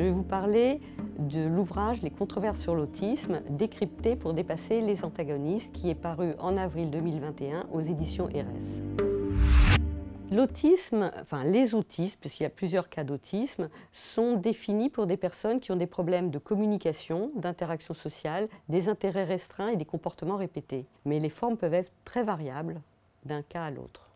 Je vais vous parler de l'ouvrage Les controverses sur l'autisme, décrypté pour dépasser les antagonistes, qui est paru en avril 2021 aux éditions RS L'autisme, enfin les autistes, puisqu'il y a plusieurs cas d'autisme, sont définis pour des personnes qui ont des problèmes de communication, d'interaction sociale, des intérêts restreints et des comportements répétés. Mais les formes peuvent être très variables d'un cas à l'autre.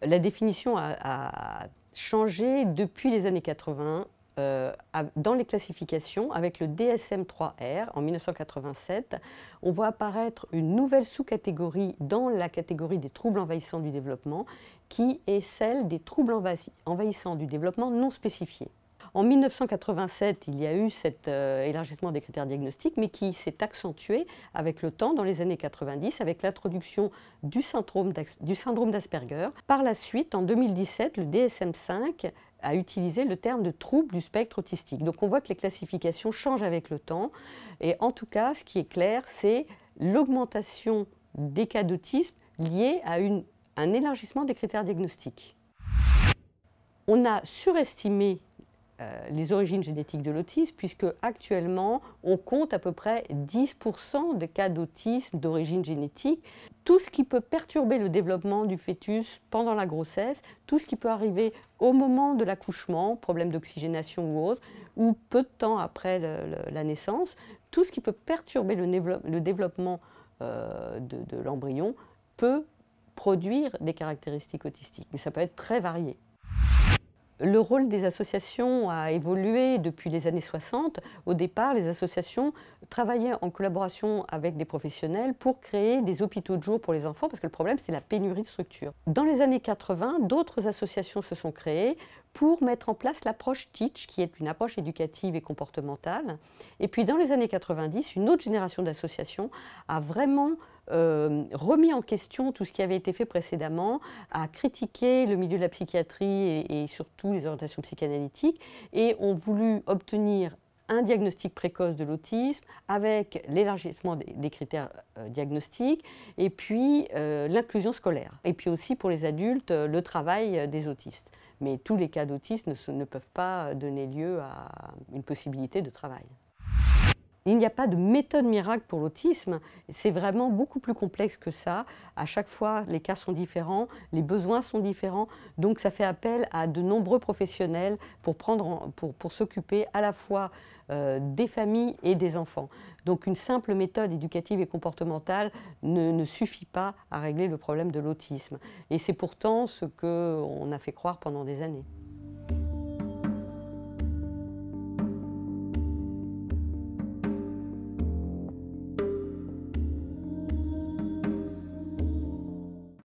La définition a changé depuis les années 80 euh, dans les classifications, avec le DSM-3R en 1987, on voit apparaître une nouvelle sous-catégorie dans la catégorie des troubles envahissants du développement, qui est celle des troubles envahissants du développement non spécifiés. En 1987, il y a eu cet euh, élargissement des critères diagnostiques, mais qui s'est accentué avec le temps, dans les années 90, avec l'introduction du syndrome d'Asperger. Par la suite, en 2017, le DSM-5 a utilisé le terme de trouble du spectre autistique. Donc on voit que les classifications changent avec le temps. Et en tout cas, ce qui est clair, c'est l'augmentation des cas d'autisme liés à un élargissement des critères diagnostiques. On a surestimé euh, les origines génétiques de l'autisme, puisque actuellement, on compte à peu près 10% des cas d'autisme d'origine génétique. Tout ce qui peut perturber le développement du fœtus pendant la grossesse, tout ce qui peut arriver au moment de l'accouchement, problème d'oxygénation ou autre, ou peu de temps après la naissance, tout ce qui peut perturber le, développement euh, de, de l'embryon peut produire des caractéristiques autistiques. Mais ça peut être très varié le rôle des associations a évolué depuis les années 60. Au départ, les associations travaillaient en collaboration avec des professionnels pour créer des hôpitaux de jour pour les enfants, parce que le problème, c'est la pénurie de structures. Dans les années 80, d'autres associations se sont créées pour mettre en place l'approche Teach, qui est une approche éducative et comportementale. Et puis, dans les années 90, une autre génération d'associations a vraiment euh, remis en question tout ce qui avait été fait précédemment, a critiqué le milieu de la psychiatrie et, surtout les orientations psychanalytiques, et ont voulu obtenir un diagnostic précoce de l'autisme avec l'élargissement des, critères euh, diagnostiques et puis euh, l'inclusion scolaire. Et puis aussi pour les adultes, le travail des autistes. Mais tous les cas d'autisme ne peuvent pas donner lieu à une possibilité de travail. Il n'y a pas de méthode miracle pour l'autisme. C'est vraiment beaucoup plus complexe que ça. À chaque fois, les cas sont différents, les besoins sont différents. Donc, ça fait appel à de nombreux professionnels pour, pour, s'occuper à la fois euh, des familles et des enfants. Donc, une simple méthode éducative et comportementale ne, ne suffit pas à régler le problème de l'autisme. Et c'est pourtant ce qu'on a fait croire pendant des années.